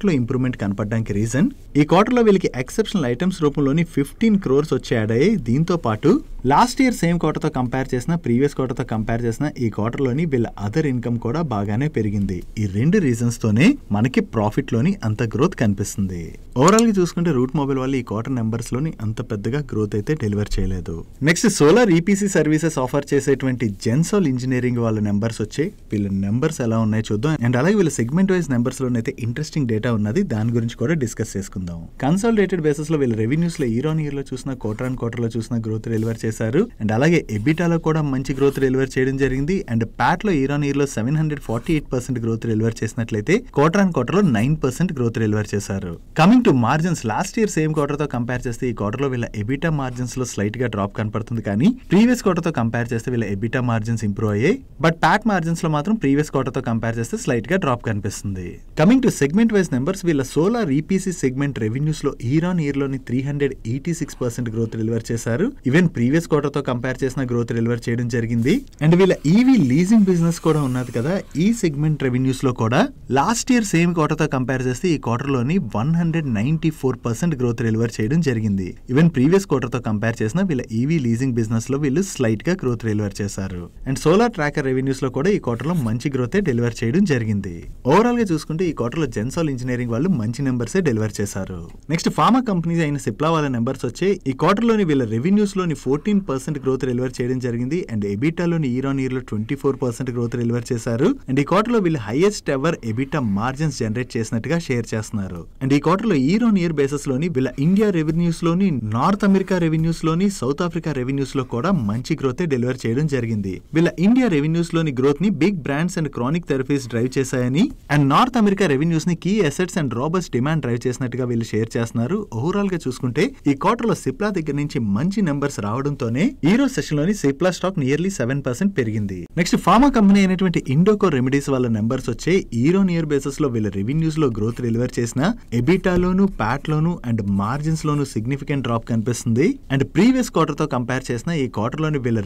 లో ఇంప్రూవ్మెంట్ కనపడడానికి రీజన్ ఈ లో వీళ్ళకి ఎక్సెప్షనల్ ఐటమ్స్ రూపంలోని ఫిఫ్టీన్ క్రోర్స్ వచ్చి యాడ్ అయ్యాయి దీంతో పాటు లాస్ట్ ఇయర్ సేమ్ కోటతో కంపేర్ చేసిన ప్రీవియస్ కోటతో కంపేర్ చేసిన ఈ క్వార్టర్లోని వీళ్ళ అదర్ ఇన్కమ్ కూడా బాగానే పెరిగింది ఈ రెండు రీజన్ రీజన్స్ తోనే మనకి ప్రాఫిట్ లోని అంత గ్రోత్ కనిపిస్తుంది ఓవరాల్ గా చూసుకుంటే రూట్ మొబైల్ వాళ్ళు ఈ క్వార్టర్ నెంబర్స్ లోని అంత పెద్దగా గ్రోత్ అయితే డెలివర్ చేయలేదు next solar EPC services offer చేసేటువంటి జెన్సోల్ ఇంజనీరింగ్ వాళ్ళ నెంబర్స్ వచ్చి వీళ్ళ నెంబర్స్ ఎలా ఉన్నాయో చూద్దాం అండ్ అలాగే వీళ్ళ సెగ్మెంట్ వైజ్ నెంబర్స్ లోనైతే ఇంట్రెస్టింగ్ డేటా ఉన్నది దాని గురించి కూడా డిస్కస్ చేసుకుందాం కన్సాలిడేటెడ్ బేసిస్ లో వీళ్ళ రెవెన్యూస్ లో ఇయర్ ఆన్ ఇయర్ లో చూసిన క్వార్టర్ అండ్ క్వార్టర్ లో చూసిన గ్రోత్ డెలివర్ చేశారు అండ్ అలాగే ఎబిటాలో కూడా మంచి గ్రోత్ డెలివర్ చేయడం జరిగింది అండ్ ప్యాట్ లో ఇయర్ ఆన్ ఇయర్ లో seven hundred forty eight percent growth deliver చేసిన చూసినట్లయితే క్వార్టర్ అండ్ క్వార్టర్ లో నైన్ పర్సెంట్ గ్రోత్ డెలివర్ చేశారు coming to margins last year same quarter తో కంపేర్ చేస్తే ఈ క్వార్టర్ లో వీళ్ళ ఎబిటా మార్జిన్స్ లో స్లైట్ గా డ్రాప్ కనపడుతుంది కానీ ప్రీవియస్ క్వార్టర్ తో కంపేర్ చేస్తే వీళ్ళ ఎబిటా మార్జిన్స్ ఇంప్రూవ్ అయ్యాయి బట్ ప్యాట్ మార్జిన్స్ లో మాత్రం ప్రీవియస్ క్వార్టర్ తో కంపేర్ చేస్తే స్లైట్ గా డ్రాప్ కనిపిస్తుంది coming to segment wise numbers వీళ్ళ సోలార్ ఈపీసీ సెగ్మెంట్ రెవెన్యూస్ లో ఈరాన్ ఇయర్ లోని three hundred eighty six percent growth deliver చేశారు ఈవెన్ ప్రీవియస్ క్వార్టర్ తో కంపేర్ చేసిన గ్రోత్ డెలివర్ చేయడం జరిగింది అండ్ వీళ్ళ ఈవీ లీజింగ్ బిజినెస్ కూడా ఉన్నది కదా ఈ సెగ్మెంట్ రెవెన్యూస్ లో కూడా లాస్ట్ ఇయర్ సేమ్ క్వార్టర్తో కంపేర్ చేస్తే ఈ క్వార్టర్లోని one hundred ninety four percent growth deliver చేయడం జరిగింది ఈవెన్ ప్రీవియస్ క్వార్టర్తో కంపేర్ చేసిన వీళ్ళ ఈవీ లీజింగ్ బిజినెస్ లో వీళ్ళు స్లైట్ గా గ్రోత్ రెలివర్ చేశారు అండ్ సోలార్ ట్రాకర్ రెవెన్యూస్లో కూడా ఈ క్వార్టర్లో మంచి గ్రోతే డెలివర్ చేయడం జరిగింది ఓవరాల్ గా చూసుకుంటే ఈ క్వార్టర్లో జెన్సాల్ ఇంజనీరింగ్ వాళ్ళు మంచి నెంబర్స్ డెలివర్ చేశారు నెక్స్ట్ ఫార్మా కంపెనీస్ అయిన సిప్లా వాళ్ళ నెంబర్స్ వచ్చే ఈ క్వార్టర్లోని వీళ్ళ రెవెన్యూస్ లోని ఫోర్టీన్ పర్సెంట్ గ్రోత్ డెలివర్ చేయడం జరిగింది అండ్ ఎబిటాలోని year on twenty four percent growth deliver చేశారు అండ్ ఈ క్వార్టర్లో వీళ్ళు highest ever EBITDA margins generate చేసినట్టుగా షేర్ చేస్తున్నారు అండ్ ఈ క్వార్టర్లో ఇయర్ ఆన్ ఇయర్ లోని వీళ్ళ ఇండియా రెవెన్యూస్ లోని నార్త్ అమెరికా రెవెన్యూస్ లోని సౌత్ ఆఫ్రికా రెవెన్యూస్ లో కూడా మంచి గ్రోతే డెలివర్ చేయడం జరిగింది వీళ్ళ ఇండియా రెవెన్యూస్ లోని గ్రోత్ ని big brands and chronic therapies drive చేశాయని అండ్ నార్త్ అమెరికా రెవెన్యూస్ ని key assets and robust demand drive చేసినట్టుగా వీళ్ళు షేర్ చేస్తున్నారు ఓవరాల్ గా చూసుకుంటే ఈ క్వార్టర్ లో సిప్లా దగ్గర నుంచి మంచి నెంబర్స్ రావడంతోనే ఈ రోజు సెషన్ లోని Cipla stock nearly seven percent పెరిగింది నెక్స్ట్ ఫార్మా కంపెనీ అయినటువంటి ఇండోకో రెమెడీస్ వాళ్ళ నెంబర్స్ వచ్చే ఈ ఇయర్ ఆన్ ఇయర్ లో వీళ్ళ రెవెన్యూస్లో గ్రోత్ డెలివర్ చేసిన ఎబిటాలోను లోను అండ్ మార్జిన్స్ లోను సిగ్నిఫికెంట్ డ్రాప్ కనిపిస్తుంది అండ్ ప్రీవియస్ క్వార్టర్తో కంపేర్ చేసిన ఈ క్వార్టర్లోని వీళ్ళ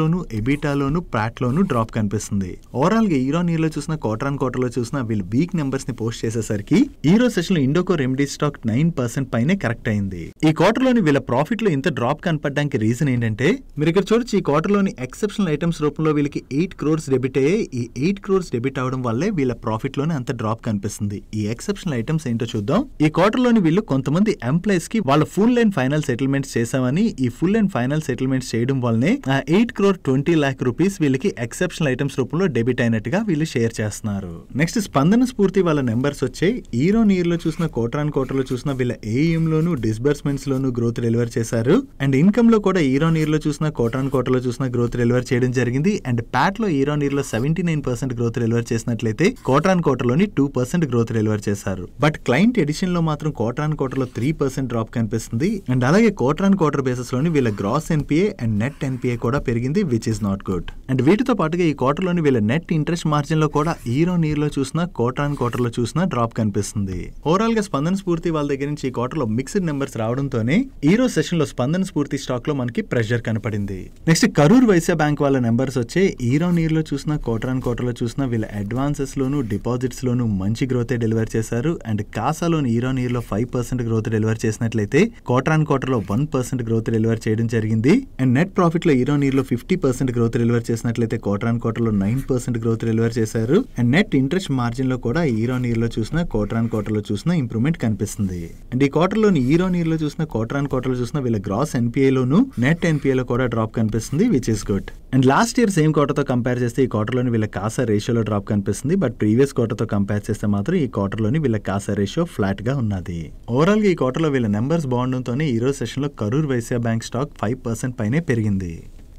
లోను ఎబిటాలోను లోను డ్రాప్ కనిపిస్తుంది ఓవరాల్గా ఇయర్ లో చూసిన క్వార్టర్ ఆన్ క్వార్టర్లో చూసిన వీళ్ళు వీక్ నెంబర్స్ని పోస్ట్ చేసేసరికి ఈ రోజు లో Indoco Remedy stock nine percent పైనే కరెక్ట్ అయింది ఈ క్వార్టర్లోని వీళ్ళ ప్రాఫిట్ లో ఇంత డ్రాప్ కనపడడానికి రీజన్ ఏంటంటే మీరు ఇక్కడ చూడొచ్చు ఈ క్వార్టర్లోని ఎక్సెప్షనల్ ఐటమ్స్ రూపంలో వీళ్ళకి ఎయిట్ క్రోర్స్ డెబిట్ అయ్యే ఈ ఎయిట్ క్రోర్స్ డెబిట్ అవడం వల్లే వీళ్ళ ప్రాఫిట్ లోనే అంత డ్రాప్ కనిపిస్తుంది ఈ ఎక్సెప్షనల్ ఐటమ్స్ ఏంటో చూద్దాం ఈ లోని వీళ్ళు కొంతమంది ఎంప్లాయీస్ కి వాళ్ళ ఫుల్ అండ్ ఫైనల్ సెటిల్మెంట్స్ చేశామని ఈ ఫుల్ అండ్ ఫైనల్ సెటిల్మెంట్స్ చేయడం వల్లనే eight crore twenty lakh rupees వీళ్ళకి ఎక్సెప్షనల్ ఐటమ్స్ రూపంలో డెబిట్ అయినట్టుగా వీళ్ళు షేర్ చేస్తున్నారు నెక్స్ట్ స్పందన స్ఫూర్తి వాళ్ళ నెంబర్స్ వచ్చాయి ఈరో లో చూసిన క్వార్టర్ అండ్ క్వార్టర్ లో చూసిన వీళ్ళ ఏఎం లోను డిస్బర్స్మెంట్స్ లోను గ్రోత్ డెలివర్ చేశారు అండ్ ఇన్కమ్ లో కూడా ఈరో లో చూసిన క్వార్టర్ అండ్ క్వార్టర్ లో చూసిన గ్రోత్ డెలివర్ చేయడం జరిగింది అండ్ ప్యాట్ లో ఈరో లో seventy nine percent growth deliver చేసినట్లయితే క్వార్టర్ అండ్ క్వార్టర్లోని టూ పర్సెంట్ గ్రోత్ డెలివర్ చేశారు బట్ క్లయింట్ ఎడిషన్లో మాత్రం క్వార్టర్ అండ్ క్వార్టర్లో త్రీ పర్సెంట్ డ్రాప్ కనిపిస్తుంది అండ్ అలాగే క్వార్టర్ అండ్ క్వార్టర్ లోని వీళ్ళ gross NPA and net NPA కూడా పెరిగింది which is not good and వీటితో పాటుగా ఈ క్వార్టర్లోని వీళ్ళ నెట్ ఇంట్రెస్ట్ మార్జిన్ లో కూడా ఈరో లో చూసినా క్వార్టర్ అండ్ లో చూసినా డ్రాప్ కనిపిస్తుంది ఓవరాల్ గా స్పందన స్ఫూర్తి వాళ్ళ దగ్గర నుంచి ఈ లో మిక్స్డ్ నెంబర్స్ రావడంతోనే ఈ రోజు సెషన్లో స్పందన స్ఫూర్తి లో మనకి ప్రెషర్ కనపడింది నెక్స్ట్ కరూర్ వైశ్య బ్యాంక్ వాళ్ళ నెంబర్స్ వచ్చే ఈరో లో చూసిన క్వార్టర్ అండ్ లో చూసిన వీళ్ళ అడ్వాన్సెస్ లోను డిపాజిట్స్లోనూ మంచి గ్రోతే డెలివర్ చేశారు అండ్ కాసాలోని ఇయర్ ఆన్ ఇయర్లో ఫైవ్ పర్సెంట్ గ్రోత్ డెలివర్ చేసినట్లయితే క్వార్టర్ ఆన్ క్వార్టర్లో వన్ పర్సెంట్ గ్రోత్ డెలివర్ చేయడం జరిగింది అండ్ నెట్ ప్రాఫిట్లో ఇయర్ ఆన్ ఇయర్లో ఫిఫ్టీ పర్సెంట్ గ్రోత్ డెలివర్ చేసినట్లయితే క్వార్టర్ ఆన్ క్వార్టర్లో నైన్ పర్సెంట్ గ్రోత్ డెలివర్ చేశారు అండ్ నెట్ ఇంట్రెస్ట్ మార్జిన్లో కూడా ఇయర్ ఆన్ ఇయర్లో చూసిన క్వార్టర్ ఆన్ క్వార్టర్లో చూసిన ఇంప్రూవ్మెంట్ కనిపిస్తుంది అండ్ ఈ క్వార్టర్లోని ఇయర్ ఆన్ ఇయర్లో చూసిన క్వార్టర్ ఆన్ క్వార్టర్లో చూసిన వీళ్ళ గ్రాస్ ఎన్పిఏలోను నెట్ ఎన్పిఏలో కూడా డ్రాప్ కనిపిస్తుంది which is good and last year same క్వార్టర్తో కంపేర్ చేస్తే ఈ క్వార్టర్లోని వీళ్ళ కాసా రేషియోలో డ్రాప్ కనిపిస్తుంది బట్ ప్రీవియస్ క్వార్టర్తో కంపేర్ చేస్తే మాత్రం ఈ క్వార్టర్లోని వీళ్ళ కాసా రేషియో ఫ్లాట్గా ఉన్నది ఓవరాల్గా ఈ క్వార్టర్లో వీళ్ళ నెంబర్స్ బాగుండడంతోనే ఈరోజు సెషన్లో Karur Vysya bank stock five percent పైనే పెరిగింది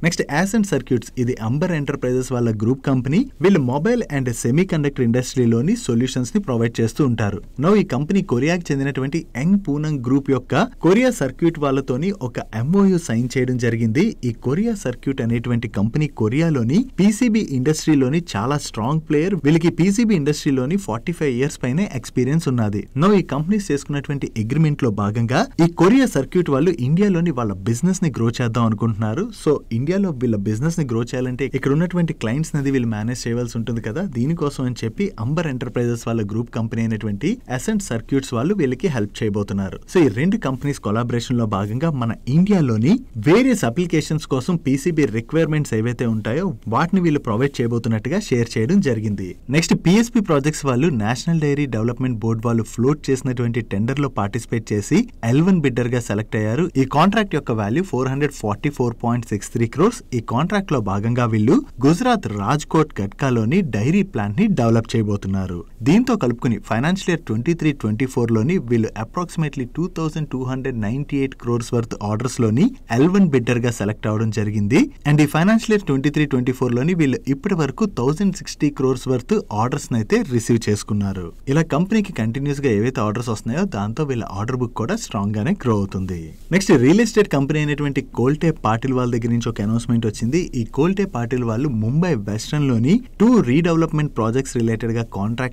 నెక్స్ట్ యాసెంట్ సర్క్యూట్స్ ఇది అంబర్ ఎంటర్ప్రైజెస్ వాళ్ళ గ్రూప్ కంపెనీ వీళ్ళు మొబైల్ అండ్ సెమీ కండక్టర్ ఇండస్ట్రీలోని సొల్యూషన్స్ ని ప్రొవైడ్ చేస్తూ ఉంటారు నో ఈ కంపెనీ కొరియాకి చెందినటువంటి యంగ్ పూనంగ్ గ్రూప్ యొక్క కొరియా సర్క్యూట్ వాళ్ళతోని ఒక ఎంఓయు సైన్ చేయడం జరిగింది ఈ కొరియా సర్క్యూట్ అనేటువంటి కంపెనీ కొరియాలోని పీసీబీ ఇండస్ట్రీలోని చాలా స్ట్రాంగ్ ప్లేయర్ వీళ్ళకి పీసీబీ ఇండస్ట్రీలోని ఫార్టీ ఫైవ్ ఇయర్స్ పైన ఎక్స్పీరియన్స్ ఉన్నది నో ఈ కంపెనీస్ చేసుకున్నటువంటి అగ్రిమెంట్ లో భాగంగా ఈ కొరియా సర్క్యూట్ వాళ్ళు ఇండియాలోని వాళ్ళ బిజినెస్ ని గ్రో చేద్దాం అనుకుంటున్నారు సో ఇండియా ఇండియాలో వీళ్ళ ని గ్రో చేయాలంటే ఇక్కడ ఉన్నటువంటి అనేది వీళ్ళు మేనేజ్ చేయాల్సి ఉంటుంది కదా దీనికోసం అని చెప్పి అంబర్ ఎంటర్ప్రైజెస్ వాళ్ళ గ్రూప్ కంపెనీ అయినటువంటి అసెంట్ సర్క్యూట్స్ వాళ్ళు వీళ్ళకి హెల్ప్ చేయబోతున్నారు సో ఈ రెండు కంపెనీస్ కొలాబరేషన్ లో భాగంగా మన ఇండియాలోని వేరియస్ అప్లికేషన్స్ కోసం పీసీబీ రిక్వైర్మెంట్స్ ఏవైతే ఉంటాయో వాటిని వీళ్ళు ప్రొవైడ్ చేయబోతున్నట్టుగా షేర్ చేయడం జరిగింది నెక్స్ట్ పిఎస్పి ప్రాజెక్ట్స్ వాళ్ళు నేషనల్ డైరీ డెవలప్మెంట్ బోర్డు వాళ్ళు ఫ్లోట్ చేసినటువంటి టెండర్ లో పార్టిసిపేట్ చేసి ఎల్వన్ బిడ్డర్ గా సెలెక్ట్ అయ్యారు ఈ కాంట్రాక్ట్ యొక్క value four hundred forty four point six three crores ఈ కాంట్రాక్ట్ లో భాగంగా వీళ్ళు గుజరాత్ రాజ్కోట్ గట్కాలోని డైరీ ప్లాంట్ ని డెవలప్ చేయబోతున్నారు దీంతో కలుపుకుని financial year twenty three twenty four లోని వీళ్ళు approximately two thousand two hundred ninety eight crores worth orders లోని ఎల్వన్ బిడ్డర్ గా సెలెక్ట్ అవడం జరిగింది అండ్ ఈ financial year twenty three twenty four లోని వీళ్ళు ఇప్పటి వరకు thousand sixty crores worth orders అయితే రిసీవ్ చేసుకున్నారు ఇలా కంపెనీకి కంటిన్యూస్ గా ఏవైతే ఆర్డర్స్ వస్తున్నాయో దాంతో వీళ్ళ ఆర్డర్ బుక్ కూడా స్ట్రాంగ్ గానే గ్రో అవుతుంది నెక్స్ట్ రియల్ ఎస్టేట్ కంపెనీ అయినటువంటి కోల్టే పాటిల్ వాళ్ళ దగ్గర నుంచి ఒక అనౌన్స్మెంట్ వచ్చింది ఈ కోల్టే పాటిల్ వాళ్ళు ముంబై వెస్ట్రన్లోని టూ రీడెవలప్మెంట్ ప్రాజెక్ట్స్ రిలేటెడ్గా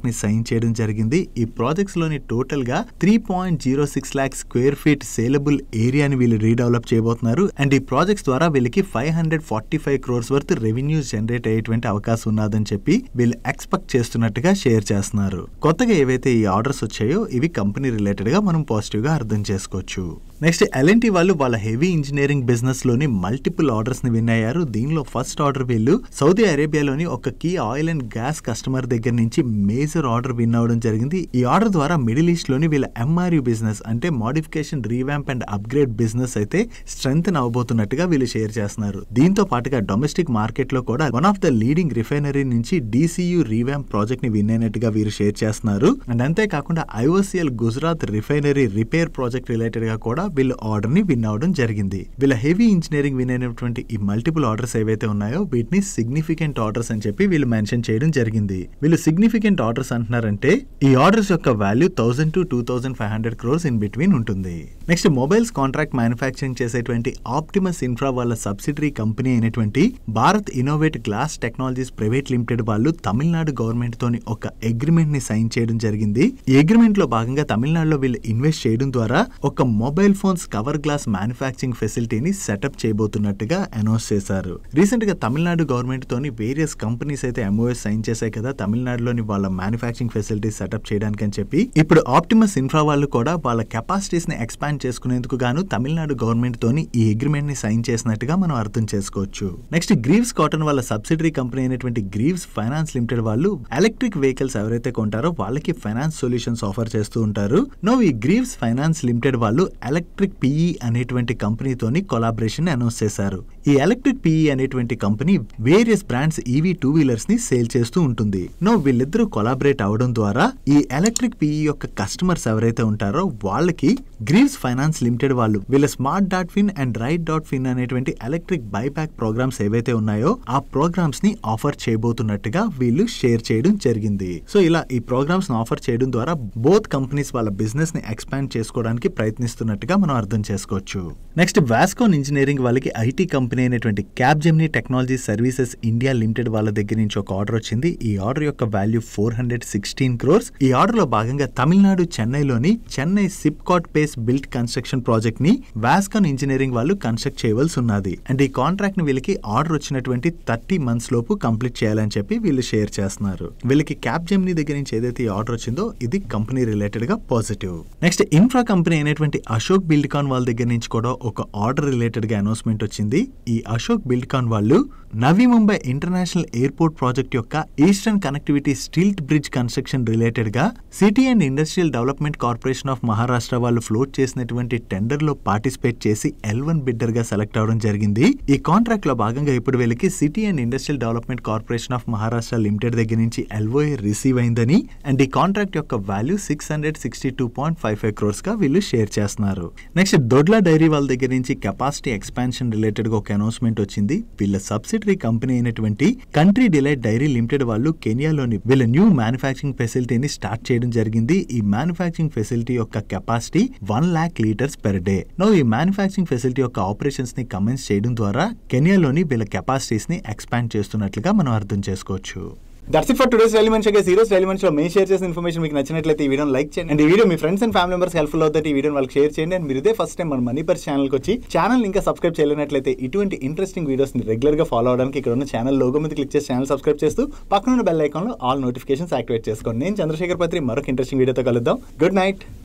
ని సైన్ చేయడం జరిగింది ఈ ప్రాజెక్ట్స్ లోని టోటల్ గా three point zero six lakh square feet saleable ఏరియాని వీళ్ళు రీడెవలప్ చేయబోతున్నారు అండ్ ఈ ప్రాజెక్ట్స్ ద్వారా వీళ్ళకి five hundred forty five crores worth revenue generate అయ్యేటువంటి అవకాశం ఉన్నదని చెప్పి వీళ్ళు ఎక్స్పెక్ట్ చేస్తున్నట్టుగా షేర్ చేస్తున్నారు కొత్తగా ఏవైతే ఈ ఆర్డర్స్ వచ్చాయో ఇవి కంపెనీ రిలేటెడ్గా మనం పాజిటివ్ గా అర్థం చేసుకోవచ్చు నెక్స్ట్ ఎల్ఎన్టీ వాళ్ళు వాళ్ళ హెవీ ఇంజనీరింగ్ బిజినెస్ లోని మల్టిపుల్ ఆర్డర్స్ ప్రశ్న విన్నయ్యారు విన్ అయ్యారు దీనిలో ఫస్ట్ ఆర్డర్ వీళ్ళు సౌదీ అరేబియాలోని ఒక key oil and gas customer దగ్గర నుంచి మేజర్ ఆర్డర్ విన్ అవడం జరిగింది ఈ ఆర్డర్ ద్వారా మిడిల్ ఈస్ట్ లోని వీళ్ళ ఎంఆర్యూ బిజినెస్ అంటే modification revamp and upgrade business అయితే స్ట్రెంగ్ అవబోతున్నట్టుగా వీళ్ళు షేర్ చేస్తున్నారు దీంతో పాటుగా డొమెస్టిక్ మార్కెట్ లో కూడా one of the leading refinery నుంచి డీసీయూ రీవ్యాంప్ ప్రాజెక్ట్ ని విన్ అయినట్టుగా వీరు షేర్ చేస్తున్నారు అండ్ అంతేకాకుండా IOCL Gujarat refinery repair project related గా కూడా వీళ్ళు ఆర్డర్ ని విన్ అవడం జరిగింది వీళ్ళ హెవీ ఇంజనీరింగ్ విన్ అయినటువంటి ఈ మల్టిపుల్ ఆర్డర్స్ ఏవైతే ఉన్నాయో వీటిని సిగ్నిఫికెంట్ ఆర్డర్స్ అని చెప్పి వీళ్ళు మెన్షన్ చేయడం జరిగింది వీళ్ళు సిగ్నిఫికెంట్ ఆర్డర్స్ అంటున్నారంటే ఈ ఆర్డర్స్ యొక్క value thousand to two thousand five hundred crores in between ఉంటుంది నెక్స్ట్ మొబైల్స్ కాంట్రాక్ట్ మ్యానుఫ్యాక్చరింగ్ చేసేటువంటి ఆప్టిమస్ ఇన్ఫ్రా వాళ్ళ సబ్సిడరీ కంపెనీ అయినటువంటి Bharat innovate glass technologies private limited వాళ్ళు తమిళనాడు గవర్నమెంట్ తోని ఒక అగ్రిమెంట్ ని సైన్ చేయడం జరిగింది ఈ అగ్రిమెంట్ లో భాగంగా తమిళనాడులో వీళ్ళు ఇన్వెస్ట్ చేయడం ద్వారా ఒక mobile phones cover glass manufacturing ఫెసిలిటీని సెటప్ చేయబోతున్నట్టుగా అనౌన్స్ చేశారు రీసెంట్ గా తమిళనాడు గవర్నమెంట్ తోని వేరియస్ కంపెనీస్ అయితే ఎంఓఎస్ సైన్ చేశాయి కదా తమిళనాడులోని వాళ్ళ మ్యానుఫాక్చరింగ్ ఫెసిలిటీస్ సెటప్ చేయడానికి అని చెప్పి ఇప్పుడు ఆప్టిమస్ ఇన్ఫ్రా వాళ్ళు కూడా వాళ్ళ కెపాసిటీస్ ని ఎక్స్పాండ్ చేసుకునేందుకు గాను తమిళనాడు గవర్నమెంట్ తోని ఈ అగ్రిమెంట్ ని సైన్ చేసినట్టుగా మనం అర్థం చేసుకోవచ్చు నెక్స్ట్ గ్రీవ్స్ కాటన్ వాళ్ళ సబ్సిడరీ కంపెనీ అయినటువంటి గ్రీవ్స్ ఫైనాన్స్ లిమిటెడ్ వాళ్ళు ఎలక్ట్రిక్ వెహికల్స్ ఎవరైతే కొంటారో వాళ్ళకి ఫైనాన్స్ సొల్యూషన్స్ ఆఫర్ చేస్తూ ఉంటారు నో ఈ గ్రీవ్స్ ఫైనాన్స్ లిమిటెడ్ వాళ్ళు ఎలక్ట్రిక్ పిఈ అనేటువంటి కంపెనీతోని కొలాబరేషన్ అనౌన్స్ చేశారు ఈ ఎలక్ట్రిక్ పిఈ e అనేటువంటి కంపెనీ various brands EV two wheelers ని సేల్ చేస్తూ ఉంటుంది నో వీళ్ళిద్దరూ కొలాబరేట్ అవడం ద్వారా ఈ ఎలక్ట్రిక్ పిఈ e యొక్క కస్టమర్స్ ఎవరైతే ఉంటారో వాళ్ళకి గ్రీవ్స్ ఫైనాన్స్ లిమిటెడ్ వాళ్ళు వీళ్ళ smart dot fin and right dot fin అనేటువంటి ఎలక్ట్రిక్ బైబ్యాక్ ప్రోగ్రామ్స్ ఏవైతే ఉన్నాయో ఆ ప్రోగ్రామ్స్ ని ఆఫర్ చేయబోతున్నట్టుగా వీళ్ళు షేర్ చేయడం జరిగింది సో ఇలా ఈ ప్రోగ్రామ్స్ ను ఆఫర్ చేయడం ద్వారా బోత్ కంపెనీస్ వాళ్ళ బిజినెస్ ని ఎక్స్పాండ్ చేసుకోవడానికి ప్రయత్నిస్తున్నట్టుగా మనం అర్థం చేసుకోవచ్చు నెక్స్ట్ వాస్కోన్ ఇంజనీరింగ్ వాళ్ళకి ఐటీ కంపెనీ కంపెనీ అయినటువంటి Capgemini technology services India limited వాళ్ళ దగ్గర నుంచి ఒక ఆర్డర్ వచ్చింది ఈ ఆర్డర్ యొక్క value four hundred sixteen crores ఈ ఆర్డర్లో భాగంగా తమిళనాడు చెన్నైలోని Chennai SIPCOT pace built construction project ని వాస్కాన్ ఇంజనీరింగ్ వాళ్ళు కన్స్ట్రక్ట్ చేయవలసి ఉన్నది అండ్ ఈ కాంట్రాక్ట్ ని వీళ్ళకి ఆర్డర్ వచ్చినటువంటి థర్టీ మంత్స్ లోపు కంప్లీట్ చేయాలని చెప్పి వీళ్ళు షేర్ చేస్తున్నారు వీళ్ళకి క్యాబ్ జెమ్నీ దగ్గర నుంచి ఏదైతే ఈ ఆర్డర్ వచ్చిందో ఇది కంపెనీ రిలేటెడ్ గా పాజిటివ్ నెక్స్ట్ ఇన్ఫ్రా కంపెనీ అయినటువంటి అశోక్ బిల్డ్కాన్ వాళ్ళ దగ్గర నుంచి కూడా ఒక ఆర్డర్ రిలేటెడ్ గా అనౌన్స్మెంట్ వచ్చింది ఈ అశోక్ బిల్డ్కాన్ వాళ్ళు Navi Mumbai international airport project యొక్క eastern connectivity stilt bridge construction రిలేటెడ్గా city and industrial development corporation of Maharashtra వాళ్ళు ఫ్లోట్ చేసినటువంటి టెండర్ లో పార్టిసిపేట్ చేసి ఎల్ వన్ బిడ్డర్ గా సెలెక్ట్ అవడం జరిగింది ఈ కాంట్రాక్ట్ లో భాగంగా ఇప్పుడు వీళ్ళకి city and industrial development corporation of Maharashtra limited దగ్గర నుంచి ఎల్ఓఏ రిసీవ్ అయిందని అండ్ ఈ కాంట్రాక్ట్ యొక్క value six hundred sixty two point five five క్రోర్స్గా వీళ్ళు షేర్ చేస్తున్నారు నెక్స్ట్ దొడ్లా డైరీ వాళ్ళ దగ్గర నుంచి కెపాసిటీ ఎక్స్పాన్షన్ గా ఒక అనౌన్స్మెంట్ వచ్చింది వీళ్ళ సబ్సిడరీ కంపెనీ అయినటువంటి కంట్రీ డిలైట్ డైరీ లిమిటెడ్ వాళ్ళు కెనియాలోని వీళ్ళ న్యూ మ్యానుఫ్యాక్చరింగ్ ఫెసిలిటీని స్టార్ట్ చేయడం జరిగింది ఈ మ్యానుఫ్యాక్చరింగ్ ఫెసిలిటీ యొక్క capacity one lakh litres per day నో ఈ మ్యానుఫ్యాక్చరింగ్ ఫెసిలిటీ యొక్క ఆపరేషన్స్ ని కమెన్స్ చేయడం ద్వారా కెనియాలోని వీళ్ళ కెపాసిటీస్ ని ఎక్స్పాండ్ చేస్తున్నట్లుగా మనం అర్థం చేసుకోవచ్చు దట్స్ ఫర్ టుడేస్ రైల్ మనిషి ఈ రోజు రైల్ మేము షేర్ చేసిన ఇన్ఫర్మేషన్ మీకు నచ్చినట్లయితే ఈ వీడియో లైక్ చేయండి అండ్ ఈ వీడియో మీ friends and family members helpful అవుతాయి ఈ వీడియో వాళ్ళకి షేర్ చేయండి అండ్ మీరు ఇదే ఫస్ట్ టైం మన మనీ పర్ ఛానల్కి వచ్చి ఛానల్ ఇంకా సబ్స్క్రైబ్ చేయలేనట్లయితే ఇటువంటి ఇంట్రెస్టింగ్ వీడియోస్ ని రెగ్యులర్గా ఫాలో అవడానికి ఇక్కడ ఉన్న ఛానల్ లోగో మీద క్లిక్ చేసి ఛానల్ సబ్స్క్రైబ్ చేస్తూ పక్కన ఉన్న బెల్ ఐకాన్లో ఆల్ నోటిఫికేషన్స్ యాక్టివేట్ చేసుకోండి నేను చంద్రశేఖర్ పత్రి మరొక ఇంట్రెస్టింగ్ వీడియోతో కలుద్దాం గుడ్ నైట్